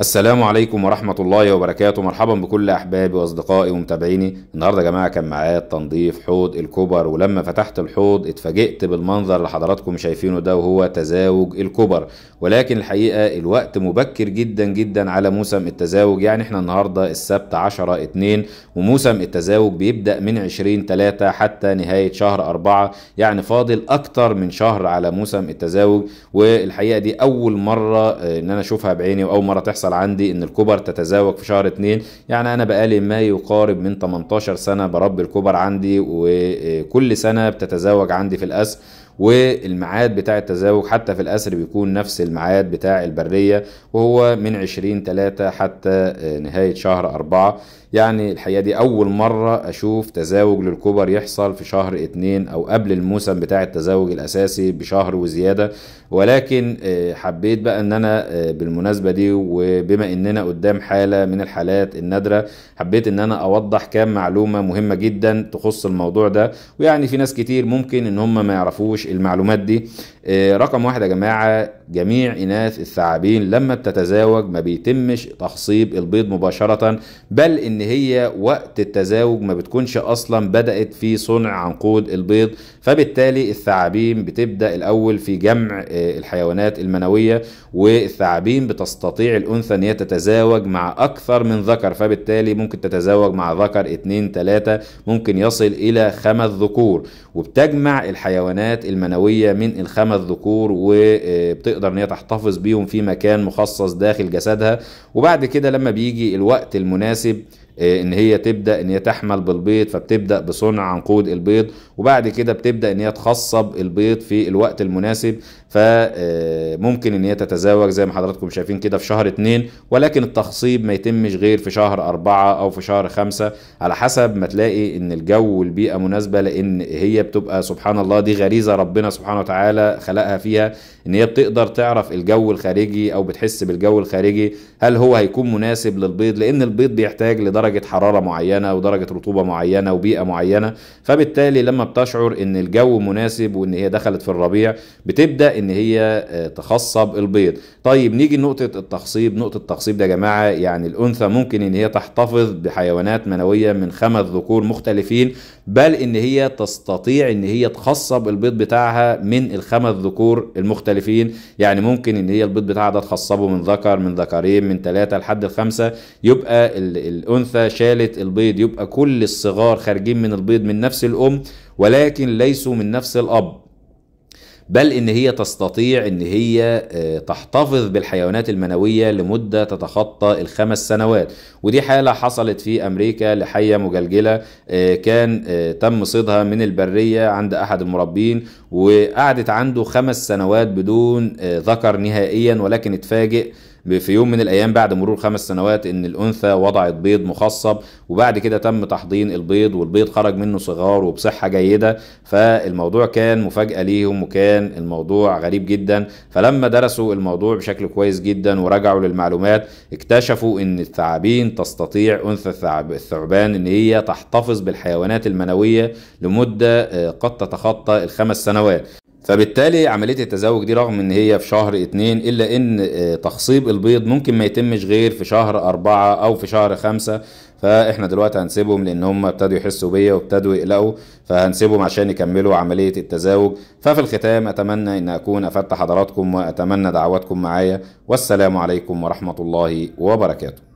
السلام عليكم ورحمة الله وبركاته مرحبا بكل أحبابي وأصدقائي ومتابعيني النهاردة يا جماعة كان معايا تنظيف حوض الكبر ولما فتحت الحوض اتفاجئت بالمنظر اللي حضراتكم شايفينه ده وهو تزاوج الكبر ولكن الحقيقة الوقت مبكر جدا جدا على موسم التزاوج يعني احنا النهاردة السبت 10 2 وموسم التزاوج بيبدأ من 20 3 حتى نهاية شهر 4 يعني فاضل أكتر من شهر على موسم التزاوج والحقيقة دي أول مرة آه، إن أنا أشوفها بعيني وأول مرة تحصل بيحصل عندي ان الكبر تتزاوج في شهر اتنين يعني انا بقالي ما يقارب من 18 سنه بربي الكبر عندي وكل سنه بتتزاوج عندي في الاسر والميعاد بتاع التزاوج حتى في الأسر بيكون نفس الميعاد بتاع البرية وهو من 20 3 حتى نهاية شهر 4 يعني الحقيقة دي أول مرة أشوف تزاوج للكبر يحصل في شهر اتنين أو قبل الموسم بتاع التزاوج الأساسي بشهر وزيادة ولكن آه، حبيت بقى أن أنا آه، بالمناسبة دي وبما أننا قدام حالة من الحالات النادرة حبيت أن أنا أوضح كام معلومة مهمة جدا تخص الموضوع ده ويعني في ناس كتير ممكن أن هم ما يعرفوش المعلومات دي آه، رقم واحد يا جماعة جميع إناث الثعابين لما بتتزاوج ما بيتمش تخصيب البيض مباشرة بل إن هي وقت التزاوج ما بتكونش اصلا بدات في صنع عنقود البيض فبالتالي الثعابين بتبدا الاول في جمع آه، الحيوانات المنويه والثعابين بتستطيع الانثى ان هي تتزاوج مع اكثر من ذكر فبالتالي ممكن تتزاوج مع ذكر اتنين تلاته ممكن يصل الى خمس ذكور وبتجمع الحيوانات المنويه من الخمس ذكور وبتقدر آه، ان هي تحتفظ بيهم في مكان مخصص داخل جسدها وبعد كده لما بيجي الوقت المناسب آه، ان هي تبدا ان هي تحمل بالبيض فبتبدا بصنع عنقود البيض وبعد كده بتبدا ان هي تخصب البيض في الوقت المناسب فممكن آه، ان هي تتزاوج زي ما حضراتكم شايفين كده في شهر اتنين ولكن التخصيب ما يتمش غير في شهر اربعة او في شهر خمسة على حسب ما تلاقي ان الجو والبيئة مناسبة لان هي بتبقى سبحان الله دي غريزة ربنا سبحانه وتعالى خلقها فيها ان هي بتقدر تعرف الجو الخارجي او بتحس بالجو الخارجي هل هو هيكون مناسب للبيض لان البيض بيحتاج لدرجة درجه حراره معينه ودرجه رطوبه معينه وبيئه معينه فبالتالي لما بتشعر ان الجو مناسب وان هي دخلت في الربيع بتبدا ان هي آه، تخصب البيض طيب نيجي نقطه التخصيب نقطه التخصيب ده يا جماعه يعني الانثى ممكن ان هي تحتفظ بحيوانات منويه من خمس ذكور مختلفين بل ان هي تستطيع ان هي تخصب البيض بتاعها من الخمس ذكور المختلفين يعني ممكن ان هي البيض بتاعها ده تخصبه من ذكر من ذكرين من ثلاثه لحد الخمسه يبقى الانثى شالت البيض يبقى كل الصغار خارجين من البيض من نفس الام ولكن ليسوا من نفس الاب بل ان هي تستطيع ان هي آه، تحتفظ بالحيوانات المنويه لمده تتخطى الخمس سنوات ودي حاله حصلت في امريكا لحيه مجلجله آه، كان آه، تم صيدها من البريه عند احد المربين وقعدت عنده خمس سنوات بدون ذكر نهائيا ولكن اتفاجئ في يوم من الايام بعد مرور خمس سنوات ان الانثى وضعت بيض مخصب وبعد كده تم تحضين البيض والبيض خرج منه صغار وبصحه جيده فالموضوع كان مفاجاه ليهم وكان الموضوع غريب جدا فلما درسوا الموضوع بشكل كويس جدا ورجعوا للمعلومات اكتشفوا ان الثعابين تستطيع انثى الثعبان ان هي تحتفظ بالحيوانات المنويه لمده آه، قد تتخطى الخمس سنوات فبالتالي عمليه التزاوج دي رغم ان هي في شهر اتنين الا ان آه، تخصيب البيض ممكن ما يتمش غير في شهر اربعه او في شهر خمسه فاحنا دلوقتي هنسيبهم لان هم ابتدوا يحسوا بيا وابتدوا يقلقوا فهنسيبهم عشان يكملوا عمليه التزاوج ففي الختام اتمنى ان اكون افدت حضراتكم واتمنى دعواتكم معايا والسلام عليكم ورحمه الله وبركاته